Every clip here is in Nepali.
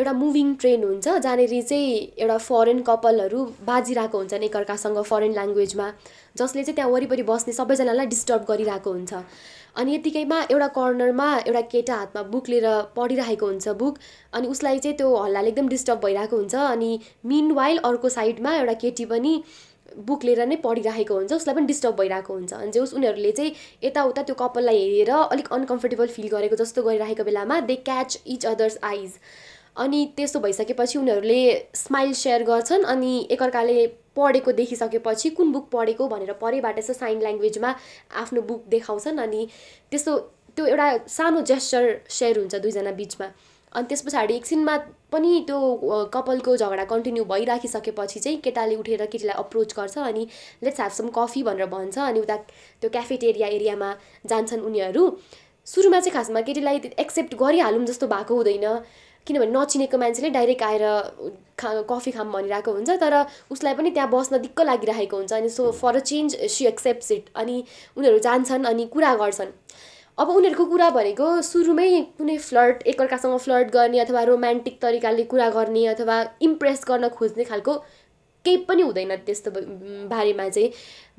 एउटा मुभिङ ट्रेन हुन्छ जहाँनिर चाहिँ एउटा फरेन कपालहरू बाजिरहेको हुन्छन् एकअर्कासँग फरेन ल्याङ्ग्वेजमा जसले चाहिँ त्यहाँ वरिपरि बस्ने सबैजनालाई डिस्टर्ब गरिरहेको हुन्छ अनि यतिकैमा एउटा कर्नरमा एउटा केटा हातमा बुक लिएर पढिरहेको हुन्छ बुक अनि उसलाई चाहिँ त्यो हल्लाले एकदम डिस्टर्ब भइरहेको हुन्छ अनि मिन वाइल अर्को साइडमा एउटा केटी पनि बुक लिएर नै पढिरहेको हुन्छ उसलाई पनि डिस्टर्ब भइरहेको हुन्छ अनि जस उनीहरूले चाहिँ यताउता त्यो कपाललाई हेरेर अलिक अनकम्फर्टेबल फिल गरेको जस्तो गरिरहेको बेलामा दे क्याच इच अदर्स आइज अनि त्यस्तो भइसकेपछि उनीहरूले स्माइल सेयर गर्छन् अनि एकअर्काले पढेको देखिसकेपछि कुन बुक पढेको भनेर परेबाट चाहिँ साइन ल्याङ्ग्वेजमा आफ्नो बुक देखाउँछन् अनि त्यस्तो त्यो एउटा सानो जेस्चर सेयर हुन्छ दुईजना बिचमा अनि त्यस पछाडि एकछिनमा पनि त्यो कपालको झगडा कन्टिन्यू भइराखिसकेपछि चाहिँ केटाले उठेर केटीलाई अप्रोच गर्छ अनि लेट्स ह्याभ सम कफी भनेर भन्छ अनि उता त्यो क्याफेटेरिया एरियामा जान्छन् उनीहरू सुरुमा चाहिँ खासमा केटीलाई एक्सेप्ट गरिहालौँ जस्तो भएको हुँदैन किनभने नचिनेको मान्छेले डाइरेक्ट आएर खा कफी खाम भनिरहेको हुन्छ तर उसलाई पनि त्यहाँ बस्न दिक्क लागिरहेको हुन्छ अनि so for a change see accept it अनि उनीहरू जान्छन् अनि कुरा गर्छन् अब उनीहरूको कुरा भनेको सुरुमै कुनै फ्लर्ट एकअर्कासँग फ्लर्ट गर्ने अथवा रोमान्टिक तरिकाले कुरा गर्ने अथवा इम्प्रेस गर्न खोज्ने खालको केही पनि हुँदैन त्यस्तो बारेमा चाहिँ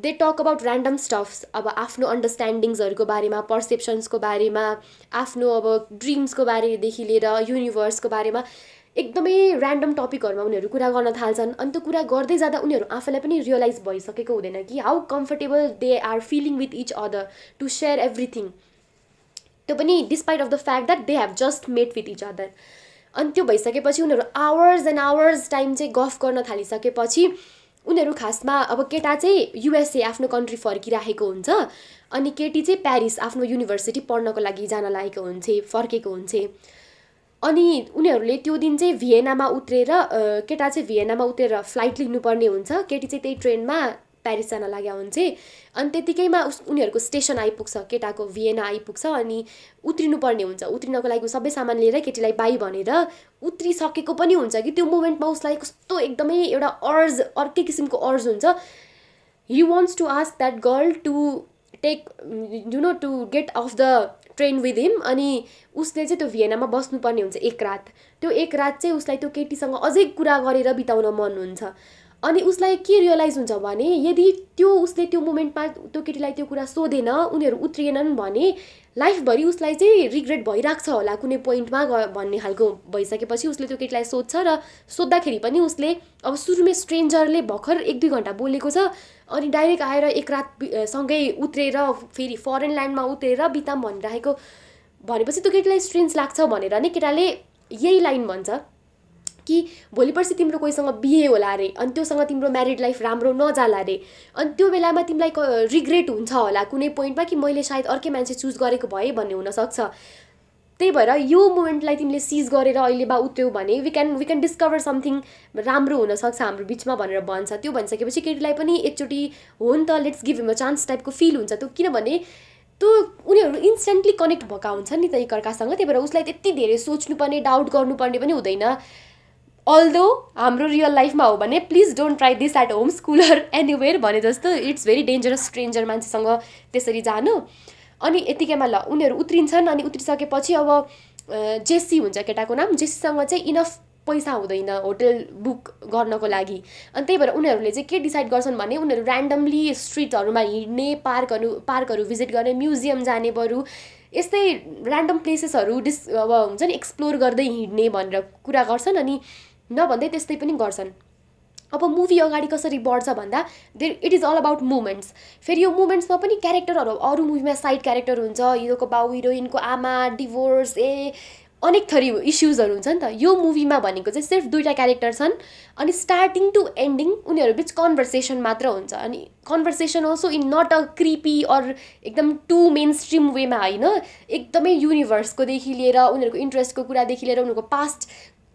they talk about random stuffs अब आफ्नो अन्डरस्ट्यान्डिङ्सहरूको बारेमा पर्सेप्सन्सको बारेमा आफ्नो अब ड्रिम्सको बारेदेखि लिएर युनिभर्सको बारेमा एकदमै ऱ्यान्डम टपिकहरूमा उनीहरू कुरा गर्न थाल्छन् अनि त्यो कुरा गर्दै जाँदा उनीहरू आफैलाई पनि रियलाइज भइसकेको हुँदैन कि how comfortable they are feeling with each other to share everything त्यो पनि despite of the fact that they have just met with each other अनि त्यो भइसकेपछि उनीहरू आवर्स एन्ड आवर्स टाइम चाहिँ गफ गर्न थालिसकेपछि उनीहरू खासमा अब केटा चाहिँ युएसए आफ्नो कन्ट्री फर्किराखेको हुन्छ अनि केटी चाहिँ प्यारिस आफ्नो युनिभर्सिटी पढ्नको लागि जान लागेको हुन्छ फर्केको हुन्छ अनि उनीहरूले त्यो दिन चाहिँ भिएनामा उत्रेर केटा चाहिँ भिएनामा उत्रेर फ्लाइट लिनुपर्ने हुन्छ केटी चाहिँ त्यही ट्रेनमा प्यारिस जान लाग्यो भने चाहिँ अनि त्यतिकैमा उस उनीहरूको स्टेसन आइपुग्छ केटाको भिएना आइपुग्छ अनि उत्रिनुपर्ने हुन्छ उत्रिनको लागि सबै सामान लिएर केटीलाई बाई भनेर उत्रिसकेको पनि हुन्छ कि त्यो मोमेन्टमा उसलाई कस्तो एकदमै एउटा अर्ज अर्कै किसिमको अर्ज हुन्छ he wants to ask that girl to take you know to get off the train with him अनि उसले चाहिँ त्यो भिएनामा बस्नुपर्ने हुन्छ एक रात त्यो एक रात चाहिँ उसलाई त्यो केटीसँग अझै कुरा गरेर बिताउन मन हुन्छ अनि उसलाई के रियलाइज हुन्छ भने यदि त्यो उसले त्यो मोमेन्टमा त्यो केटीलाई त्यो कुरा सोधेन उनीहरू उत्रिएनन् भने लाइफभरि उसलाई चाहिँ रिग्रेट भइरहेको छ होला कुनै पोइन्टमा ग भन्ने खालको भइसकेपछि उसले त्यो केटीलाई सोध्छ र सोद्धाखेरि पनि उसले अब सुरुमै स्ट्रेन्जरले भर्खर एक दुई घन्टा बोलेको छ अनि डाइरेक्ट आएर एक रात सँगै उत्रेर फेरि फरेन ल्यान्डमा उत्रेर बिताम भनिरहेको भनेपछि त्यो केटीलाई स्ट्रेन्ज लाग्छ भनेर नै केटाले यही लाइन भन्छ कि भोलि पर्सि तिम्रो कोहीसँग बिहे होला अरे अनि त्योसँग तिम्रो म्यारिड लाइफ राम्रो नजाला अरे अनि त्यो बेलामा तिमीलाई रिग्रेट हुन्छ होला कुनै पोइन्टमा कि मैले सायद अर्कै मान्छे चुज गरेको भए भन्ने हुनसक्छ त्यही भएर यो मोमेन्टलाई तिमीले सिज गरेर अहिले बा उत्यौ भने we can we can discover something राम्रो हुनसक्छ हाम्रो बिचमा भनेर भन्छ त्यो भनिसकेपछि केटीलाई पनि एकचोटि हो नि त let's give him a chance टाइपको फिल हुन्छ त्यो किनभने त्यो उनीहरू इन्स्टेन्टली कनेक्ट भएका हुन्छ नि त एकअर्कासँग त्यही भएर उसलाई त्यति धेरै सोच्नुपर्ने डाउट गर्नुपर्ने पनि हुँदैन अल्दो हाम्रो रियल लाइफमा हो भने please don't try this at home school or anywhere भने जस्तो इट्स भेरी डेन्जरस स्ट्रेन्जर मान्छेसँग त्यसरी जानु अनि यतिकैमा ल उनीहरू उत्रिन्छन् अनि उत्रिसकेपछि अब जेसी हुन्छ केटाको नाम जेसीसँग चाहिँ इनफ पैसा हुँदैन होटल बुक गर्नको लागि अनि त्यही भएर उनीहरूले चाहिँ के डिसाइड गर्छन् भने उनीहरू ऱ्यान्डमली स्ट्रिटहरूमा हिँड्ने पार्कहरू पार्कहरू भिजिट गर्ने म्युजियम जाने बरु यस्तै ऱ्यान्डम प्लेसेसहरू डिस अब हुन्छ नि एक्सप्लोर गर्दै हिँड्ने भनेर कुरा गर्छन् अनि नभन्दै त्यस्तै पनि गर्छन् अब मुभी अगाडि कसरी बढ्छ भन्दा they it is all about moments फेरि यो मुमेन्ट्समा पनि क्यारेक्टरहरू अरू मुभीमा साइड क्यारेक्टर हुन्छ हिरोको बाउ हिरोइनको आमा डिभोर्स ए अनेक थरी इस्युजहरू हुन्छ नि त यो मुभीमा भनेको चाहिँ सिर्फ दुईवटा क्यारेक्टर छन् अनि स्टार्टिङ टु एन्डिङ उनीहरू बिच कन्भर्सेसन मात्र हुन्छ अनि conversation also in not a creepy or एकदम टु मेन स्ट्रिम वेमा होइन एकदमै युनिभर्सकोदेखि लिएर उनीहरूको इन्ट्रेस्टको कुरादेखि लिएर उनीहरूको पास्ट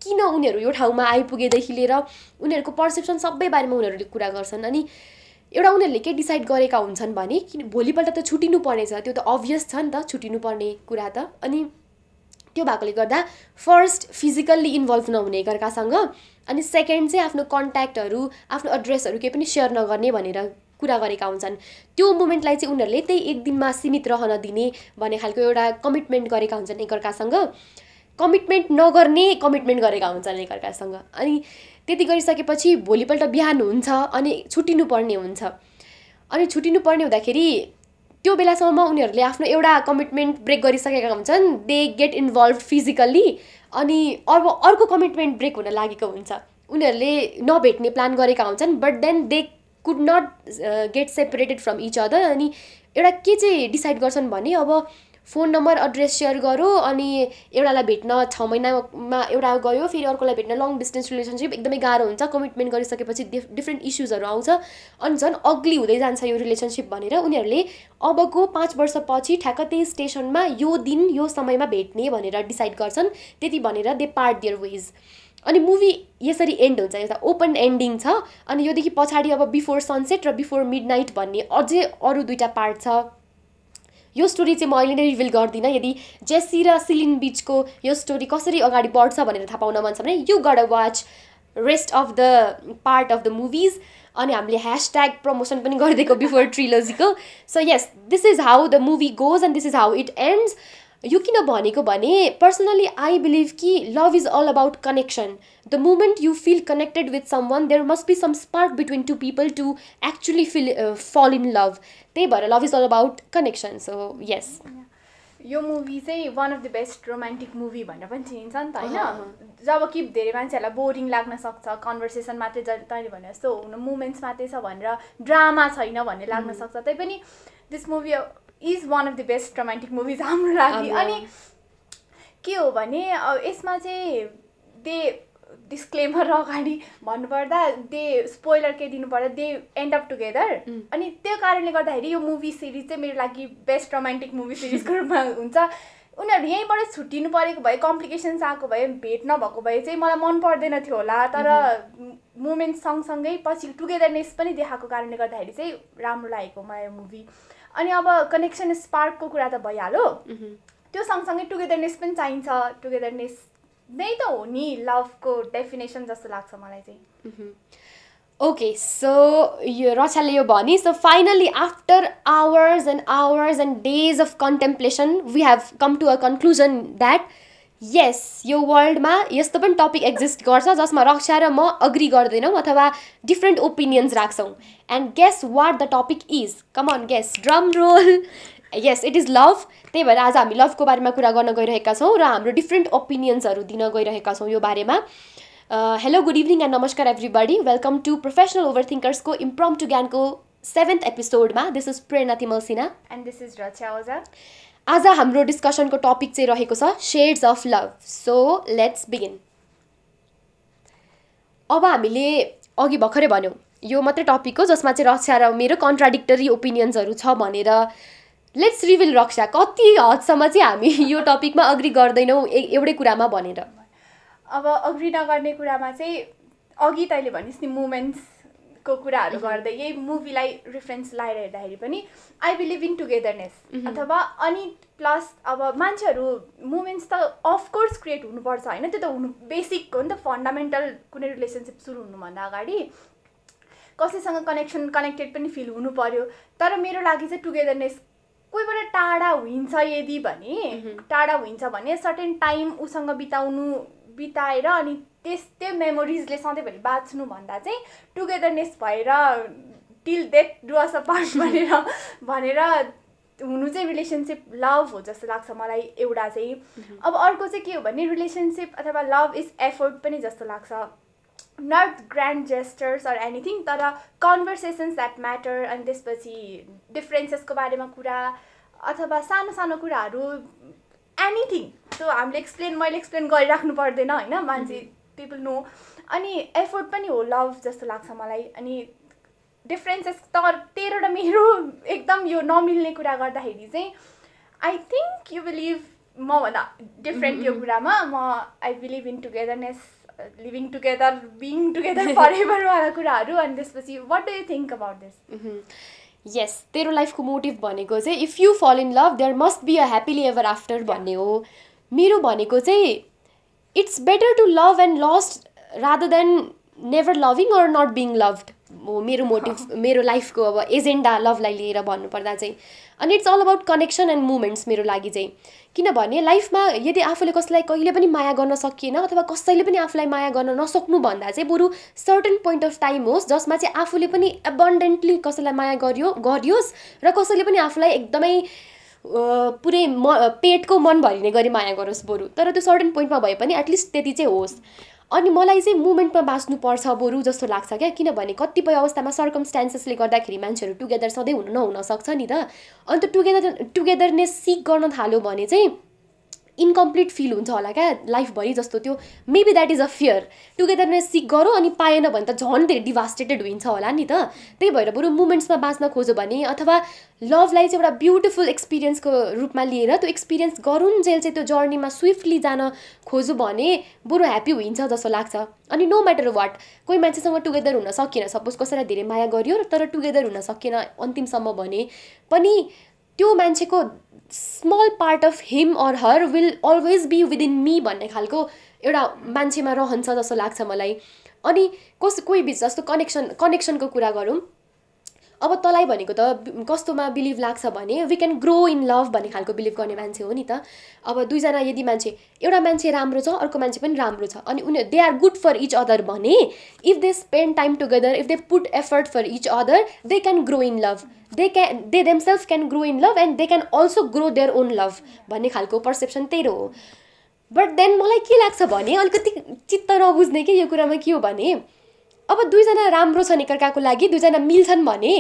किन उनीहरू यो ठाउँमा आइपुगेदेखि लिएर उनीहरूको पर्सेप्सन सबै बारेमा उनीहरूले कुरा गर्छन् अनि एउटा उनीहरूले के डिसाइड गरेका हुन्छन् भने किन भोलिपल्ट त छुट्टिनु पर्नेछ त्यो त अभियस छ नि त पर्ने कुरा त अनि त्यो भएकोले गर्दा फर्स्ट फिजिकल्ली इन्भल्भ नहुने एकअर्कासँग अनि सेकेन्ड चाहिँ आफ्नो कन्ट्याक्टहरू आफ्नो एड्रेसहरू केही पनि सेयर नगर्ने भनेर कुरा गरेका हुन्छन् त्यो मोमेन्टलाई चाहिँ उनीहरूले त्यही एक दिनमा सीमित रहन दिने भन्ने खालको एउटा कमिटमेन्ट गरेका हुन्छन् एकअर्कासँग कमिटमेन्ट नगर्ने कमिटमेन्ट गरेका हुन्छन् एकअर्कासँग अनि त्यति गरिसकेपछि भोलिपल्ट बिहान हुन्छ अनि छुट्टिनु पर्ने हुन्छ अनि छुट्टिनु पर्ने हुँदाखेरि त्यो बेलासम्म उनीहरूले आफ्नो एउटा कमिटमेन्ट ब्रेक गरिसकेका हुन्छन् दे गेट इन्भल्भ फिजिकल्ली अनि अर्को अर्को कमिटमेन्ट ब्रेक हुन लागेको हुन्छ उनीहरूले नभेट्ने प्लान गरेका हुन्छन् but then they could not get separated from each other अनि एउटा के चाहिँ डिसाइड गर्छन् भने अब फोन नम्बर एड्रेस सेयर गरौँ अनि एउटालाई भेट्न छ महिनामा एउटा गयो फेरि अर्कोलाई भेट्न लङ डिस्टेन्स रिलेसनसिप एकदमै गाह्रो हुन्छ कमिटमेन्ट गरिसकेपछि डिफ डिफ्रेन्ट इस्युजहरू आउँछ अनि झन् अग्ली हुँदै जान्छ यो रिलेसनसिप भनेर उनीहरूले अबको पाँच वर्षपछि ठ्याक्क त्यही स्टेसनमा यो दिन यो समयमा भेट्ने भनेर डिसाइड गर्छन् त्यति भनेर दे पार्ट दियर वेज अनि मुभी यसरी एन्ड हुन्छ एउटा ओपन एन्डिङ छ अनि योदेखि पछाडि अब बिफोर सनसेट र बिफोर मिड नाइट भन्ने अझै अरू दुइटा पार्ट छ यो स्टोरी चाहिँ म अहिले नै रिभिल गर्दिनँ यदि जेसी र सिलिन बिचको यो स्टोरी कसरी अगाडि बढ्छ भनेर थाहा पाउन मन छ भने you got a watch rest of the part of the movies अनि हामीले ह्यासट्याग प्रमोसन पनि गरिदिएको बिफोर ट्रिलोजीको so yes this is how the movie goes and this is how it ends यो किन भनेको भने पर्सनली आई बिलिभ कि love is all about connection the moment you feel connected with someone there must be some spark between two people to actually feel फल इन लभ त्यही भएर love is all about connection so yes यो मुभी चाहिँ one of the best romantic movie भनेर पनि चिनिन्छ नि त होइन जब कि धेरै मान्छेहरूलाई बोरिङ लाग्न सक्छ कन्भर्सेसन मात्रै तैँले भने जस्तो हुनु मुमेन्ट्स मात्रै छ भनेर ड्रामा छैन भन्ने लाग्न सक्छ पनि this movie is one of the best romantic movies हाम्रो लागि अनि के हो भने यसमा चाहिँ दे डिस्क्लेमर अगाडि भन्नुपर्दा दे स्पोइलर के दिनु पर्दा दे एन्ड अप टुगेदर अनि त्यो कारणले गर्दाखेरि यो मुभी सिरिज चाहिँ मेरो लागि बेस्ट रोमान्टिक मुभी सिरिजको रूपमा हुन्छ उनीहरू यहीँबाट छुट्टिनु परेको भए कम्प्लिकेसन्स आएको भए भेट नभएको भए चाहिँ मलाई मन पर्दैन थियो होला तर मुमेन्ट सँगसँगै पछि टुगेदरनेस पनि देखाएको कारणले गर्दाखेरि चाहिँ राम्रो लागेको मलाई मुभी अनि अब कनेक्सन स्पार्कको कुरा त भइहाल्यो त्यो सँगसँगै टुगेदरनेस पनि चाहिन्छ टुगेदरनेस नै त हो नि लभको डेफिनेसन जस्तो लाग्छ मलाई चाहिँ ओके सो यो रक्षाले यो भने so finally after hours and hours and days of contemplation we have come to a conclusion that yes यो वर्ल्डमा यस्तो पनि टपिक एक्जिस्ट गर्छ जसमा रक्षा र म अग्री गर्दैनौँ अथवा डिफ्रेन्ट ओपिनियन्स राख्छौँ and guess what the topic is come on guess drum roll yes it is love त्यही भएर आज हामी लभको बारेमा कुरा गर्न गइरहेका छौँ र हाम्रो डिफ्रेन्ट ओपिनियन्सहरू दिन गइरहेका छौँ यो बारेमा हेलो गुड इभिनिङ एन्ड नमस्कार everybody welcome to professional over थिङ्कर्सको इम्प्रम टु ज्ञानको सेभेन्थ एपिसोडमा this is Prerana Timalsina and this is Raksha Ojha आज हाम्रो डिस्कसनको टपिक चाहिँ रहेको छ shades of love so let's begin अब हामीले अघि भर्खरै भन्यौँ यो मात्रै टपिक हो जसमा चाहिँ रक्षा र मेरो कन्ट्राडिक्टरी ओपिनियन्सहरू छ भनेर लेट्स रिभिल रक्षा कति हदसम्म चाहिँ हामी यो टपिकमा अग्री गर्दैनौँ ए एउटै कुरामा भनेर अब अग्री नगर्ने कुरामा चाहिँ अघि तैँले भनिस् नि मुमेन्ट्स को कुराहरू mhm. गर्दै यही मुभीलाई रिफरेन्स लाएर हेर्दाखेरि पनि आई बिलिभ इन टुगेदरनेस अथवा अनि प्लस अब मान्छेहरू मुमेन्ट्स त अफकोर्स क्रिएट हुनुपर्छ होइन त्यो त हुनु बेसिक हो नि त फन्डामेन्टल कुनै रिलेसनसिप सुरु हुनुभन्दा अगाडि कसैसँग कनेक्सन कनेक्टेड पनि फिल हुनु पऱ्यो तर मेरो लागि चाहिँ टुगेदरनेस कोहीबाट टाढा हुन्छ यदि भने mhm. टाढा हुन्छ भने सर्टेन टाइम उसँग बिताउनु बिताएर अनि त्यस्तै मेमोरिजले सधैँभरि बाँच्नुभन्दा चाहिँ टुगेदरनेस भएर till death do us a part भनेर भनेर हुनु चाहिँ रिलेसनसिप लभ हो जस्तो लाग्छ मलाई एउटा चाहिँ mhm. अब अर्को चाहिँ के हो भने रिलेसनसिप अथवा लभ इज एफोर्ड पनि जस्तो लाग्छ not grand gestures or anything तर कन्भर्सेसन्स द्याट म्याटर अनि त्यसपछि डिफ्रेन्सेसको बारेमा कुरा अथवा सानो सानो कुराहरू एनिथिङ त्यस्तो हामीले एक्सप्लेन मैले एक्सप्लेन गरिराख्नु पर्दैन होइन मान्छे पिपल mm-hmm. नो अनि एफोर्ट पनि हो लभ जस्तो लाग्छ मलाई अनि डिफ्रेन्सेस तर तेरो र मेरो एकदम यो नमिल्ने कुरा गर्दाखेरि चाहिँ आई थिङ्क यु बिलिभ मभन्दा डिफ्रेन्ट यो mm-hmm. कुरामा म I believe in togetherness living together being together फरेभरवाला कुराहरू अनि त्यसपछि what do you think about this yes तेरो लाइफको मोटिभ भनेको चाहिँ if you fall in love there must be a happily ever after भन्ने हो मेरो भनेको चाहिँ it's better to love and lost rather than never loving or not being loved हो मेरो मोटिभ मेरो लाइफको अब एजेन्डा लभलाई लिएर भन्नुपर्दा चाहिँ अनि it's all about connection and moments मेरो लागि चाहिँ किनभने लाइफमा यदि आफूले कसैलाई कहिले पनि माया गर्न सकिएन अथवा कसैले पनि आफूलाई माया गर्न नसक्नु भन्दा चाहिँ बरु सर्टन पोइन्ट अफ टाइम होस् जसमा चाहिँ आफूले पनि एबन्डेन्टली कसैलाई माया गरियो गरियोस् र कसैले पनि आफूलाई एकदमै पुरै म पेटको मन भरिने गरी माया गरोस् बरु तर त्यो सर्टन पोइन्टमा भए पनि एटलिस्ट त्यति चाहिँ होस् अनि मलाई चाहिँ मुमेन्टमा बाँच्नुपर्छ बरु जस्तो लाग्छ क्या किनभने कतिपय अवस्थामा सर्कमस्टान्सेसले गर्दाखेरि मान्छेहरू टुगेदर सधैँ हुनु नहुनसक्छ नि त अन्त टुगेदर टुगेदरनेस सिक गर्न थाल्यो भने चाहिँ इन्कम्प्लिट फिल हुन्छ होला क्या लाइफभरि जस्तो त्यो maybe that is a fear नै सिक गरौँ अनि पाएन भने त झन् धेरै डिभास्टेटेड हुन्छ होला नि त त्यही भएर बरु मुमेन्ट्समा बाँच्न खोज्यो भने अथवा लभलाई चाहिँ एउटा ब्युटिफुल एक्सपिरियन्सको रूपमा लिएर त्यो एक्सपिरियन्स गरौँ जेल चाहिँ त्यो जर्नीमा स्विफ्टली जान खोज्यो भने बरु ह्याप्पी हुन्छ जस्तो लाग्छ अनि नो म्याटर वाट कोही मान्छेसँग टुगेदर हुन सकिएन सपोज कसैलाई धेरै माया गरियो तर टुगेदर हुन सकेन अन्तिमसम्म भने पनि त्यो मान्छेको small part of him or her will always be within me भन्ने खालको एउटा मान्छेमा रहन्छ जस्तो लाग्छ मलाई अनि कस कोही बिच जस्तो कनेक्सन कनेक्सनको कुरा गरौँ अब तँलाई भनेको त कस्तोमा बिलिभ लाग्छ भने we can grow in love भन्ने खालको बिलिभ गर्ने मान्छे हो नि त अब दुईजना यदि मान्छे एउटा मान्छे राम्रो छ अर्को मान्छे पनि राम्रो छ अनि उनीहरू they are good for each other भने if they spend time together if they put effort for each other they can grow in love they can they themselves can grow in love and they can also grow their own love भन्ने खालको पर्सेप्सन तेरो हो बट देन मलाई के लाग्छ भने अलिकति चित्त नबुझ्ने कि यो कुरामा के हो भने अब दुईजना राम्रो छन् एकअर्काको लागि दुईजना मिल्छन् भने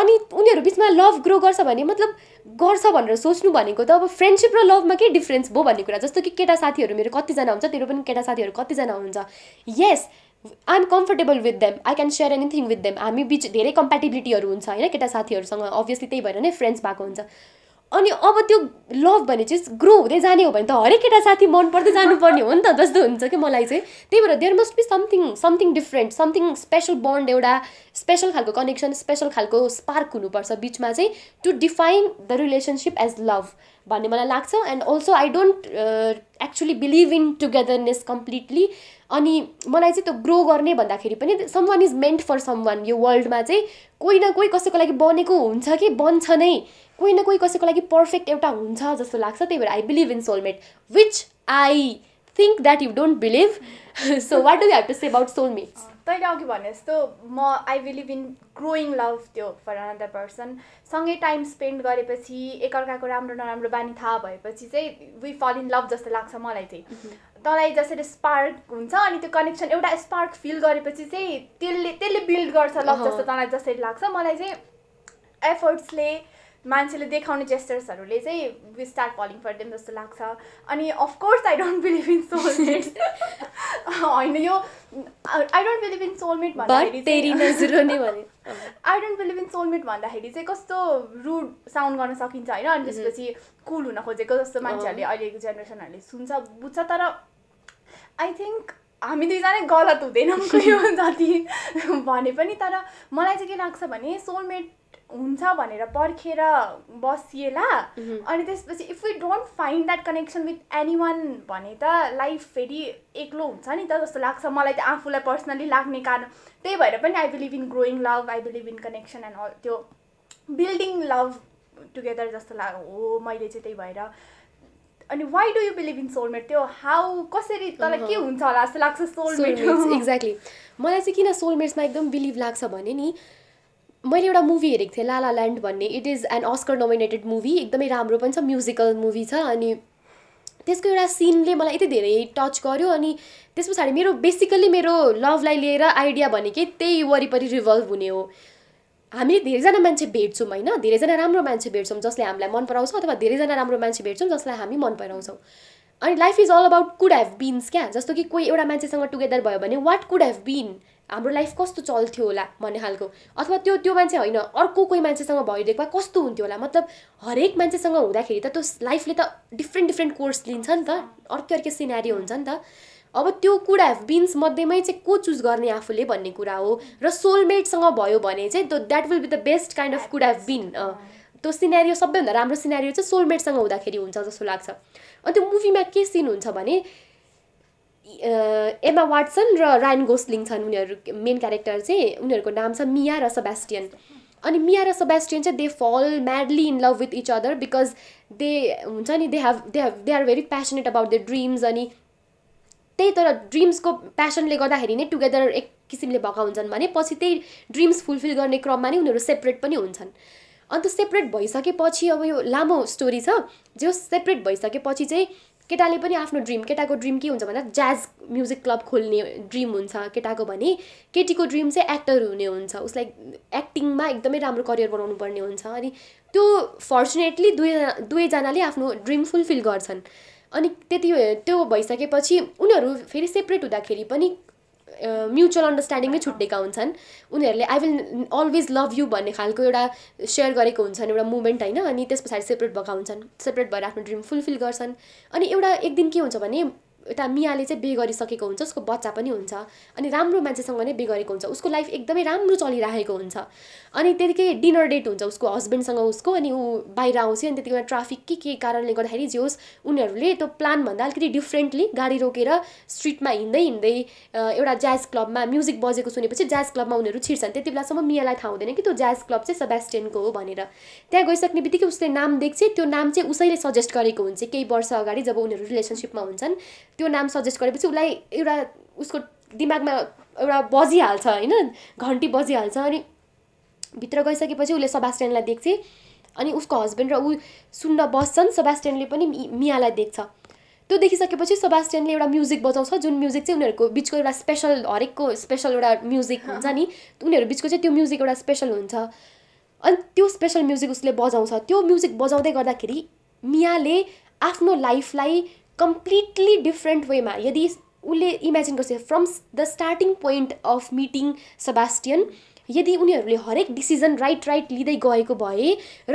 अनि उनीहरू बिचमा लभ ग्रो गर्छ भने मतलब गर्छ भनेर सोच्नु भनेको त अब फ्रेन्डसिप र लभमा के डिफ्रेन्स भयो भन्ने कुरा जस्तो कि केटा साथीहरू मेरो कतिजना हुन्छ तेरो पनि केटा साथीहरू कतिजना हुनुहुन्छ yes I'm comfortable with them I can share anything with them हामी बिच धेरै कम्पेटिबिलिटीहरू हुन्छ होइन केटा साथीहरूसँग अभियसली त्यही भएर नै फ्रेन्ड्स भएको हुन्छ अनि अब त्यो लभ भने चाहिँ ग्रो हुँदै जाने हो भने त हरेक केटा साथी मन पर्दै जानुपर्ने हो नि त जस्तो हुन्छ कि मलाई चाहिँ त्यही भएर there must be something something different something special bond एउटा स्पेसल खालको कनेक्सन स्पेसल खालको स्पार्क हुनुपर्छ बिचमा चाहिँ to define the relationship as love भन्ने मलाई लाग्छ and also I don't actually believe in togetherness completely अनि मलाई चाहिँ त्यो ग्रो गर्ने भन्दाखेरि पनि someone is meant for someone यो वर्ल्डमा चाहिँ कोही न कोही कसैको लागि बनेको हुन्छ कि बन्छ नै कोही न कोही कसैको लागि पर्फेक्ट एउटा हुन्छ जस्तो लाग्छ त्यही भएर I believe in soulmate which I think that you don't believe so what do have to say about soulmate तैँले अघि भने जस्तो म I believe in growing love त्यो फर अनदर पर्सन सँगै टाइम स्पेन्ड गरेपछि एकअर्काको राम्रो नराम्रो बानी थाहा भएपछि चाहिँ वी फल इन लभ जस्तो लाग्छ मलाई चाहिँ mm-hmm. तँलाई जसरी स्पार्क हुन्छ अनि त्यो कनेक्सन एउटा स्पार्क फिल गरेपछि चाहिँ त्यसले त्यसले बिल्ड गर्छ ल जस्तो तँलाई जसरी लाग्छ मलाई चाहिँ एफर्ट्सले मान्छेले देखाउने जेस्टर्सहरूले चाहिँ we start falling for them जस्तो लाग्छ अनि of course I don't believe in soulmate होइन यो I don't believe in soulmate भन्दाखेरि I don't believe in soulmate भन्दाखेरि चाहिँ कस्तो रुड साउन्ड गर्न सकिन्छ होइन अनि त्यसपछि कुल mm-hmm। हुन खोजेको जस्तो मान्छेहरूले अहिलेको जेनेरेसनहरूले सुन्छ बुझ्छ तर आई थिङ्क हामी दुईजना गलत हुँदैनौँ यो जति भने पनि तर मलाई चाहिँ के लाग्छ भने सोलमेट हुन्छ भनेर पर्खेर बसिएला अनि त्यसपछि if you don't find that connection with anyone भने त लाइफ फेरि एक्लो हुन्छ नि त जस्तो लाग्छ मलाई त आफूलाई पर्सनली लाग्ने कारण त्यही भएर पनि I believe in growing love I believe in connection and all त्यो बिल्डिङ लभ टुगेदर जस्तो लाग हो मैले चाहिँ त्यही भएर अनि why do you believe in soulmate त्यो हाउ कसरी तर के हुन्छ होला जस्तो लाग्छ सोलमेट एक्ज्याक्टली मलाई चाहिँ किन सोलमेट्समा एकदम बिलिभ लाग्छ भने नि मैले एउटा मुभी हेरेको थिएँ लाला ल्यान्ड भन्ने it is an Oscar nominated movie एकदमै राम्रो पनि छ म्युजिकल मुभी छ अनि त्यसको एउटा सिनले मलाई यति धेरै टच गर्यो अनि त्यस पछाडि मेरो बेसिकल्ली मेरो लभलाई लिएर आइडिया भनेकै त्यही वरिपरि रिभल्भ हुने हो हामी धेरैजना मान्छे भेट्छौँ होइन धेरैजना राम्रो मान्छे भेट्छौँ जसले हामीलाई मन पराउँछ अथवा धेरैजना राम्रो मान्छे भेट्छौँ जसलाई हामी मन पराउँछौँ अनि life is all about could have beens क्या जस्तो कि कोही एउटा मान्छेसँग टुगेदर भयो भने वाट कुड हेभ बिन हाम्रो लाइफ कस्तो चल्थ्यो होला भन्ने खालको अथवा त्यो त्यो मान्छे होइन अर्को कोही मान्छेसँग भइदिएको भए कस्तो हुन्थ्यो होला मतलब हरेक मान्छेसँग हुँदाखेरि त त्यो लाइफले त डिफ्रेन्ट डिफ्रेन्ट कोर्स लिन्छ नि त अर्कै अर्कै सिनारी हुन्छ नि त अब त्यो कुरा बिन्स मध्येमै चाहिँ को चुज गर्ने आफूले भन्ने कुरा हो र सोलमेटसँग भयो भने चाहिँ त्यो that will be the best kind of could have been त्यो सिनेरियो सबैभन्दा राम्रो सिनेरियो चाहिँ सोलमेटसँग हुँदाखेरि हुन्छ जस्तो लाग्छ अनि त्यो मुभीमा के सिन हुन्छ भने एमा वाट्सन र रायन गोस्लिङ छन् उनीहरू मेन क्यारेक्टर चाहिँ उनीहरूको नाम छ मिया र सबेस्टियन अनि मिया र सबेस्टियन चाहिँ they fall madly in love with each other because they हुन्छ नि they have they have they are very passionate about the dreams अनि त्यही तर ड्रिम्सको प्यासनले गर्दाखेरि नै टुगेदर एक किसिमले भएका हुन्छन् भने पछि त्यही ड्रिम्स फुलफिल गर्ने क्रममा नै उनीहरू सेपरेट पनि हुन्छन् अन्त सेपरेट भइसकेपछि अब यो लामो स्टोरी छ जो सेपरेट भइसकेपछि चाहिँ केटाले पनि आफ्नो ड्रिम केटाको ड्रिम के हुन्छ भन्दा ज्याज म्युजिक क्लब खोल्ने ड्रिम हुन्छ केटाको भने केटीको ड्रिम चाहिँ एक्टर हुने हुन्छ उसलाई एक्टिङमा एकदमै राम्रो करियर बनाउनु पर्ने हुन्छ अनि त्यो फर्चुनेटली दुवै दुवैजनाले आफ्नो ड्रिम फुलफिल गर्छन् अनि त्यति त्यो भइसकेपछि उनीहरू फेरि सेपरेट हुँदाखेरि पनि म्युचुअल अन्डरस्ट्यान्डिङमै छुट्टिएका हुन्छन् उनीहरूले I will always love you भन्ने खालको एउटा सेयर गरेको हुन्छन् एउटा मुमेन्ट होइन अनि त्यस पछाडि सेपरेट भएका हुन्छन् सेपरेट भएर आफ्नो ड्रिम फुलफिल गर्छन् अनि एउटा एक दिन के हुन्छ भने एउटा मियाले चाहिँ बे गरिसकेको हुन्छ उसको बच्चा पनि हुन्छ अनि राम्रो मान्छेसँग नै बे गरेको हुन्छ उसको लाइफ एकदमै राम्रो चलिरहेको हुन्छ अनि त्यतिकै डिनर डेट हुन्छ उसको हस्बेन्डसँग उसको अनि ऊ बाहिर आउँछ अनि त्यतिखेर ट्राफिक के के कारणले गर्दाखेरि जे होस् उनीहरूले त्यो प्लानभन्दा अलिकति डिफ्रेन्टली गाडी रोकेर स्ट्रिटमा हिँड्दै हिँड्दै एउटा ज्याज क्लबमा म्युजिक बजेको सुनेपछि ज्याज क्लबमा उनीहरू छिर्छन् त्यति बेलासम्म मियालाई थाहा हुँदैन कि त्यो ज्याज क्लब चाहिँ सबेस्टेनको हो भनेर त्यहाँ गइसक्ने बित्तिकै उसले नाम देख्छ त्यो नाम चाहिँ उसैले सजेस्ट गरेको हुन्छ केही वर्ष अगाडि जब उनीहरू रिलेसनसिपमा हुन्छन् त्यो नाम सजेस्ट गरेपछि उसलाई एउटा उसको दिमागमा एउटा बजिहाल्छ होइन घन्टी बजिहाल्छ अनि भित्र गइसकेपछि उसले सबास्ट्यान्डलाई देख्छ अनि उसको हस्बेन्ड र ऊ सुन्न बस्छन् सबास्ट्यान्डले पनि मियालाई देख्छ त्यो देखिसकेपछि सबास्ट्यान्डले एउटा म्युजिक बजाउँछ जुन म्युजिक चाहिँ उनीहरूको बिचको एउटा स्पेसल हरेकको स्पेसल एउटा म्युजिक हुन्छ नि उनीहरू बिचको चाहिँ त्यो म्युजिक एउटा स्पेसल हुन्छ अनि त्यो स्पेसल म्युजिक उसले बजाउँछ त्यो म्युजिक बजाउँदै गर्दाखेरि मियाले आफ्नो लाइफलाई कम्प्लिटली डिफ्रेन्ट वेमा यदि उसले इमेजिन गर्छ from the starting point of meeting Sebastian यदि उनीहरूले हरेक डिसिजन राइट राइट लिँदै गएको भए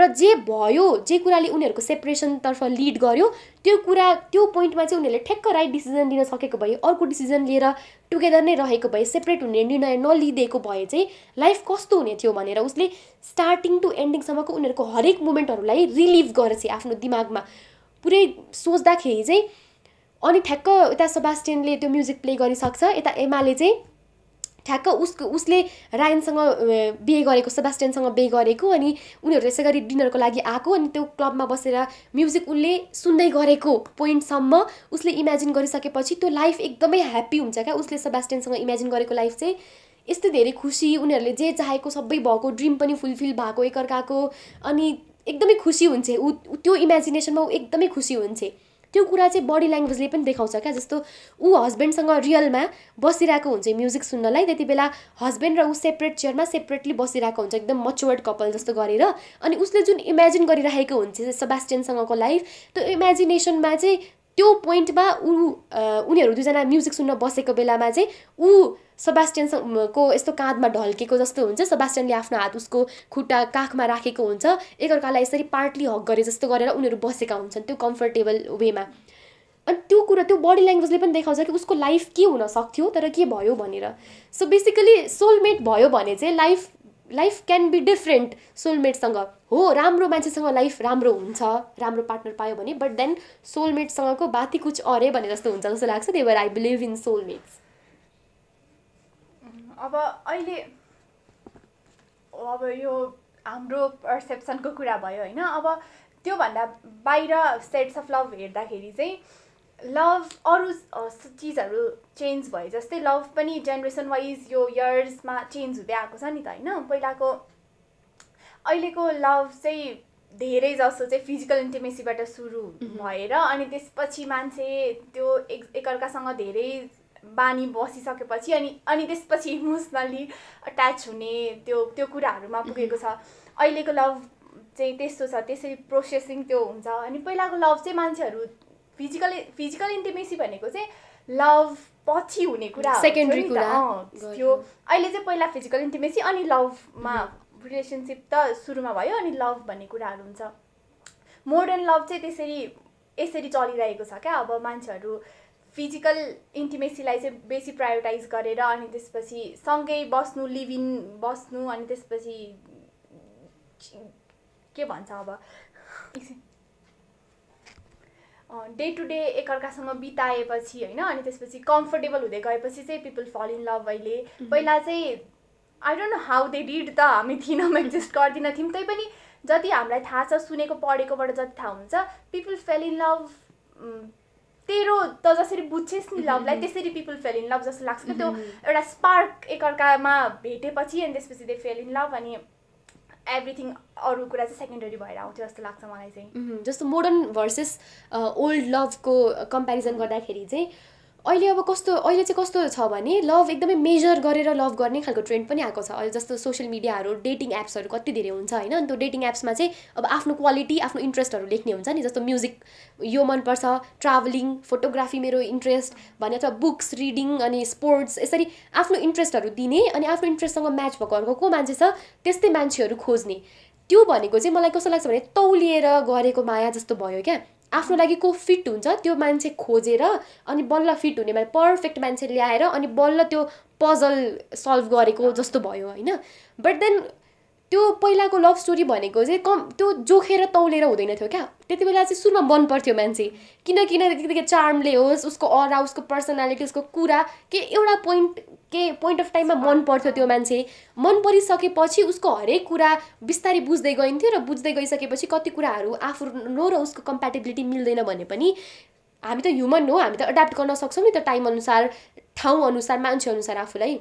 र जे भयो जे कुराले उनीहरूको सेपरेसनतर्फ लिड गर्यो त्यो कुरा त्यो पोइन्टमा चाहिँ उनीहरूले ठ्याक्क राइट डिसिजन लिन सकेको भए अर्को डिसिजन लिएर टुगेदर नै रहेको भए सेपरेट हुने निर्णय नलिदिएको भए चाहिँ लाइफ कस्तो हुने थियो भनेर उसले स्टार्टिङ टु एन्डिङसम्मको उनीहरूको हरेक मुमेन्टहरूलाई रिलिभ गरेर आफ्नो दिमागमा पुरै सोच्दाखेरि चाहिँ अनि ठ्याक्क यता सबास्टेनले त्यो म्युजिक प्ले गरिसक्छ यता एमाले चाहिँ ठ्याक्क उसको उसले रायनसँग बिहे गरेको सबास्टेनसँग बिहे गरेको अनि उनीहरू यसै गरी डिनरको लागि आएको अनि त्यो क्लबमा बसेर म्युजिक उसले सुन्दै गरेको पोइन्टसम्म उसले इमेजिन गरिसकेपछि त्यो लाइफ एकदमै ह्याप्पी हुन्छ क्या उसले सबास्टेनसँग इमेजिन गरेको लाइफ चाहिँ यस्तै धेरै खुसी उनीहरूले जे चाहेको सबै भएको ड्रिम पनि फुलफिल भएको एकअर्काको अनि एकदमै खुसी हुन्छ ऊ त्यो इमेजिनेसनमा ऊ एकदमै खुसी हुन्छ त्यो कुरा चाहिँ बडी ल्याङ्ग्वेजले पनि देखाउँछ क्या जस्तो ऊ हस्बेन्डसँग रियलमा बसिरहेको हुन्छ म्युजिक सुन्नलाई त्यति बेला हस्बेन्ड र ऊ सेपरेट चेयरमा सेपरेटली बसिरहेको हुन्छ एकदम मच्योर्ड कपाल जस्तो गरेर अनि उसले जुन इमेजिन गरिरहेको हुन्छ सबास्टेनसँगको लाइफ त्यो इमेजिनेसनमा चाहिँ त्यो पोइन्टमा ऊ उनीहरू दुईजना म्युजिक सुन्न बसेको बेलामा चाहिँ ऊ सबास्टियनसँगको यस्तो काँधमा ढल्केको जस्तो हुन्छ सबास्टियनले आफ्नो हात उसको खुट्टा काखमा राखेको हुन्छ एकअर्कालाई यसरी पार्टली हक गरे जस्तो गरेर उनीहरू बसेका हुन्छन् त्यो कम्फर्टेबल वेमा अनि त्यो कुरा त्यो बडी ल्याङ्ग्वेजले पनि देखाउँछ कि उसको लाइफ के हुन सक्थ्यो तर के भयो भनेर सो बेसिकली सोलमेट भयो भने चाहिँ life life can be different सोलमेटसँग हो राम्रो मान्छेसँग लाइफ राम्रो हुन्छ राम्रो पार्टनर पायो भने बट देन सोलमेटसँगको बाती कुछ अरे भने जस्तो हुन्छ जस्तो लाग्छ त्यही भएर आई बिलिभ इन सोलमेट्स अब अहिले अब यो हाम्रो पर्सेप्सनको कुरा भयो होइन अब त्योभन्दा बाहिर सेट्स अफ लभ हेर्दाखेरि चाहिँ लभ अरू चिजहरू चेन्ज भए जस्तै लभ पनि जेनेरेसन वाइज यो इयर्समा चेन्ज हुँदै आएको छ नि त होइन पहिलाको अहिलेको लभ चाहिँ धेरै जसो चाहिँ फिजिकल इन्टिमेसीबाट सुरु भएर अनि त्यसपछि मान्छे त्यो एकअर्कासँग धेरै बानी बसिसकेपछि अनि अनि त्यसपछि इमोसनल्ली अट्याच हुने त्यो त्यो कुराहरूमा पुगेको छ अहिलेको लभ चाहिँ त्यस्तो छ त्यसरी प्रोसेसिङ त्यो हुन्छ अनि पहिलाको लभ चाहिँ मान्छेहरू फिजिकल फिजिकल इन्टिमेसी भनेको चाहिँ लभ पछि हुने कुरा सेकेन्डरी कुरा त्यो अहिले चाहिँ पहिला फिजिकल इन्टिमेसी अनि लभमा रिलेसनसिप त सुरुमा भयो अनि लभ भन्ने कुराहरू हुन्छ मोडर्न लभ चाहिँ त्यसरी यसरी चलिरहेको छ क्या अब मान्छेहरू फिजिकल इन्टिमेसीलाई चाहिँ बेसी प्रायोरिटाइज गरेर अनि त्यसपछि सँगै बस्नु लिभिङ बस्नु अनि त्यसपछि के भन्छ अब डे टु डे एकअर्कासँग बिताएपछि होइन अनि त्यसपछि कम्फर्टेबल हुँदै गएपछि चाहिँ पिपल फल इन लभ अहिले पहिला चाहिँ I don't know how they did त हामी थिएनौँ एक्जिस्ट गर्दिन थियौँ पनि जति हामीलाई थाहा छ सुनेको पढेकोबाट जति थाहा हुन्छ पिपल फेल इन लभ तेरो त जसरी बुझ्छेस् नि लभलाई त्यसरी पिपल फेल इन लभ जस्तो लाग्छ त्यो एउटा स्पार्क एकअर्कामा भेटेपछि अनि त्यसपछि दे फेल इन लभ अनि एभ्रिथिङ अरू कुरा चाहिँ सेकेन्डरी भएर आउँथ्यो जस्तो लाग्छ मलाई चाहिँ जस्तो मोडर्न भर्सेस ओल्ड लभको कम्पेरिजन गर्दाखेरि चाहिँ अहिले अब कस्तो अहिले चाहिँ कस्तो छ भने लभ एकदमै मेजर गरेर लभ गर्ने खालको ट्रेन्ड पनि आएको छ अहिले जस्तो सोसियल मिडियाहरू डेटिङ एप्सहरू कति धेरै हुन्छ होइन त्यो डेटिङ एप्समा चाहिँ अब आफ्नो क्वालिटी आफ्नो इन्ट्रेस्टहरू लेख्ने हुन्छ नि जस्तो म्युजिक यो मनपर्छ ट्राभलिङ फोटोग्राफी मेरो इन्ट्रेस्ट भने अथवा बुक्स रिडिङ अनि स्पोर्ट्स यसरी आफ्नो इन्ट्रेस्टहरू दिने अनि आफ्नो इन्ट्रेस्टसँग म्याच भएको अर्को को मान्छे छ त्यस्तै मान्छेहरू खोज्ने त्यो भनेको चाहिँ मलाई कस्तो लाग्छ भने तौलिएर गरेको माया जस्तो भयो क्या आफ्नो लागि को फिट हुन्छ त्यो मान्छे खोजेर अनि बल्ल फिट हुने मान्छे पर्फेक्ट मान्छे ल्याएर अनि बल्ल त्यो पजल सल्भ गरेको जस्तो भयो होइन बट देन त्यो पहिलाको लभ स्टोरी भनेको चाहिँ कम त्यो जोखेर तौलेर हुँदैन थियो क्या त्यति बेला चाहिँ सुरुमा मन पर्थ्यो मान्छे किन किन त्यतिकै चार्मले होस् उसको अरा उसको पर्सनालिटी उसको कुरा के एउटा पोइन्ट के पोइन्ट अफ टाइममा मन पर्थ्यो त्यो मान्छे मन परिसकेपछि उसको हरेक कुरा बिस्तारै बुझ्दै गइन्थ्यो र बुझ्दै गइसकेपछि कति कुराहरू आफ्नो र उसको कम्प्याटेबिलिटी मिल्दैन भने पनि हामी त ह्युमन हो हामी त एडाप्ट गर्न सक्छौँ नि त टाइमअनुसार मान्छे अनुसार आफूलाई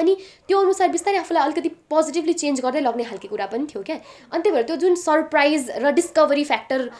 अनि त्यो अनुसार बिस्तारै आफूलाई अलिकति पोजिटिभली चेन्ज गर्दै लग्ने खालको कुरा पनि थियो क्या अनि त्यही भएर त्यो जुन सरप्राइज र डिस्कभरी फ्याक्टर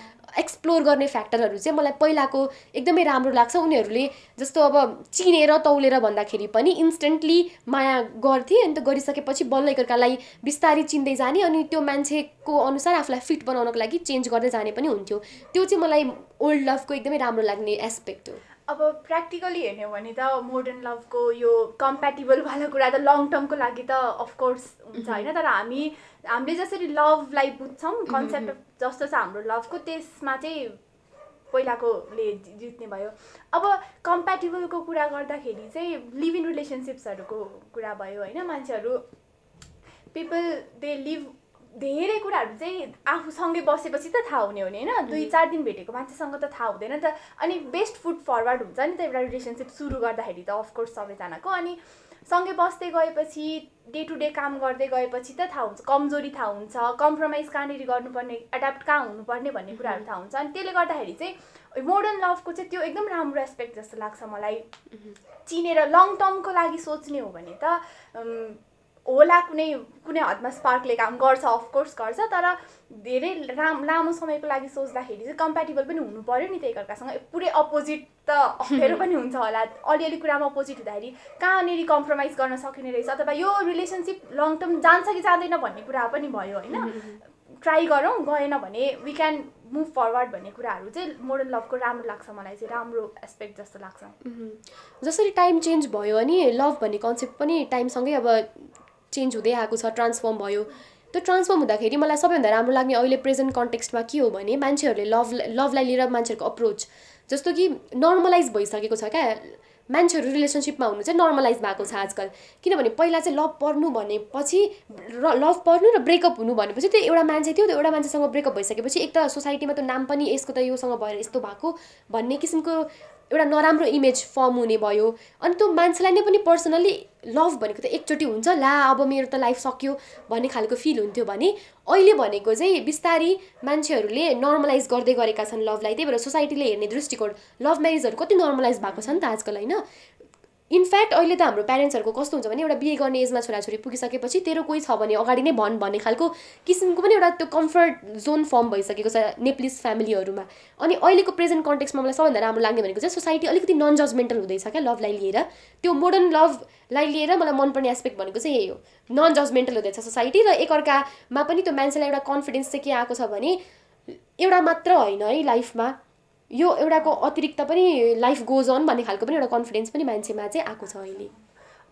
एक्सप्लोर गर्ने फ्याक्टरहरू चाहिँ मलाई पहिलाको एकदमै राम्रो लाग्छ उनीहरूले जस्तो अब चिनेर तौलेर भन्दाखेरि पनि इन्स्टेन्टली माया गर्थे अन्त गरिसकेपछि बल्ल एकअर्कालाई बिस्तारै चिन्दै जाने अनि त्यो मान्छेको अनुसार आफूलाई फिट बनाउनको लागि चेन्ज गर्दै जाने पनि हुन्थ्यो त्यो चाहिँ मलाई ओल्ड लभको एकदमै राम्रो लाग्ने एस्पेक्ट हो अब प्र्याक्टिकली हेर्ने हो भने त मोडर्न लभको यो कम्प्याटिबलवाला कुरा त लङ टर्मको लागि त अफकोर्स हुन्छ mm-hmm. होइन तर हामी हामीले जसरी लभलाई बुझ्छौँ कन्सेप्ट mm-hmm, mm-hmm. जस्तो छ हाम्रो लभको त्यसमा चाहिँ पहिलाकोले जित्ने भयो अब कम्प्याटिबलको कुरा गर्दाखेरि चाहिँ लिभ इन रिलेसनसिप्सहरूको कुरा भयो होइन मान्छेहरू पिपल दे लिभ धेरै कुराहरू चाहिँ आफूसँगै बसेपछि त थाहा हुने हो नि होइन दुई चार दिन भेटेको मान्छेसँग त थाहा हुँदैन नि त अनि बेस्ट फुड फरवर्ड हुन्छ नि त एउटा रिलेसनसिप सुरु गर्दाखेरि त अफकोर्स सबैजनाको अनि सँगै बस्दै गएपछि डे टु डे काम गर्दै गएपछि त थाहा हुन्छ कमजोरी थाहा हुन्छ कम्प्रोमाइज कहाँनिर गर्नुपर्ने एडाप्ट कहाँ हुनुपर्ने भन्ने कुराहरू थाहा हुन्छ अनि त्यसले गर्दाखेरि चाहिँ मोडर्न लभको चाहिँ त्यो एकदम राम्रो एस्पेक्ट जस्तो लाग्छ मलाई चिनेर लङ टर्मको लागि सोच्ने हो भने त होला कुनै कुनै हदमा स्पार्कले काम गर्छ अफकोर्स गर्छ तर धेरै राम लामो समयको लागि सोच्दाखेरि चाहिँ कम्प्याटेबल पनि हुनु पऱ्यो नि त एकअर्कासँग पुरै अपोजिट त अप्ठ्यारो पनि हुन्छ होला अलिअलि कुरामा अपोजिट हुँदाखेरि कहाँनिर कम्प्रोमाइज गर्न सकिने रहेछ अथवा यो रिलेसनसिप लङ टर्म जान्छ कि जाँदैन भन्ने कुरा पनि भयो होइन ट्राई गरौँ गएन भने वी क्यान मुभ फरवर्ड भन्ने कुराहरू चाहिँ मोडर्न लभको राम्रो लाग्छ मलाई चाहिँ राम्रो एस्पेक्ट जस्तो लाग्छ जसरी टाइम चेन्ज भयो अनि लभ भन्ने कन्सेप्ट पनि टाइमसँगै अब चेन्ज हुँदै आएको छ ट्रान्सफर्म भयो त्यो ट्रान्सफर्म हुँदाखेरि मलाई सबैभन्दा राम्रो लाग्ने अहिले प्रेजेन्ट कन्टेक्स्टमा के हो भने मान्छेहरूले लभ लभलाई लिएर मान्छेहरूको अप्रोच जस्तो कि नर्मलाइज भइसकेको छ क्या मान्छेहरू रिलेसनसिपमा हुनु चाहिँ नर्मलाइज भएको छ आजकल किनभने पहिला चाहिँ लभ पर्नु भनेपछि र लभ पर्नु र ब्रेकअप हुनु भनेपछि त्यो एउटा मान्छे थियो त्यो एउटा मान्छेसँग ब्रेकअप भइसकेपछि एक त सोसाइटीमा त नाम पनि यसको त योसँग भएर यस्तो भएको भन्ने किसिमको एउटा नराम्रो इमेज फर्म हुने भयो अनि त्यो मान्छेलाई नै पनि पर्सनल्ली लभ भनेको त एकचोटि हुन्छ ला अब मेरो त लाइफ सक्यो भन्ने खालको फिल हुन्थ्यो भने अहिले भनेको चाहिँ बिस्तारी मान्छेहरूले नर्मलाइज गर्दै गरेका छन् लभलाई त्यही भएर सोसाइटीले हेर्ने दृष्टिकोण लभ म्यारिजहरू कति नर्मलाइज भएको छ नि त आजकल होइन इनफ्याक्ट अहिले त हाम्रो प्यारेन्ट्सहरूको कस्तो हुन्छ भने एउटा बिए गर्ने एजमा छोराछोरी पुगिसकेपछि तेरो कोही छ भने अगाडि नै भन् भन्ने खालको किसिमको पनि एउटा त्यो कम्फर्ट जोन फर्म भइसकेको छ नेप्लिस फ्यामिलीहरूमा अनि अहिलेको प्रेजेन्ट कन्टेक्समा मलाई सबभन्दा राम्रो लाग्ने भनेको चाहिँ सोसाइटी अलिकति नन जजमेन्टल हुँदैछ क्या लभलाई लिएर त्यो मोडर्न लभलाई लिएर मलाई मनपर्ने एस्पेक्ट भनेको चाहिँ यही हो नन जजमेन्टल हुँदैछ सोसाइटी र एकअर्कामा पनि त्यो मान्छेलाई एउटा कन्फिडेन्स चाहिँ के आएको छ भने एउटा मात्र होइन है लाइफमा यो एउटाको अतिरिक्त पनि लाइफ गोज अन भन्ने खालको पनि एउटा कन्फिडेन्स पनि मान्छेमा चाहिँ आएको छ अहिले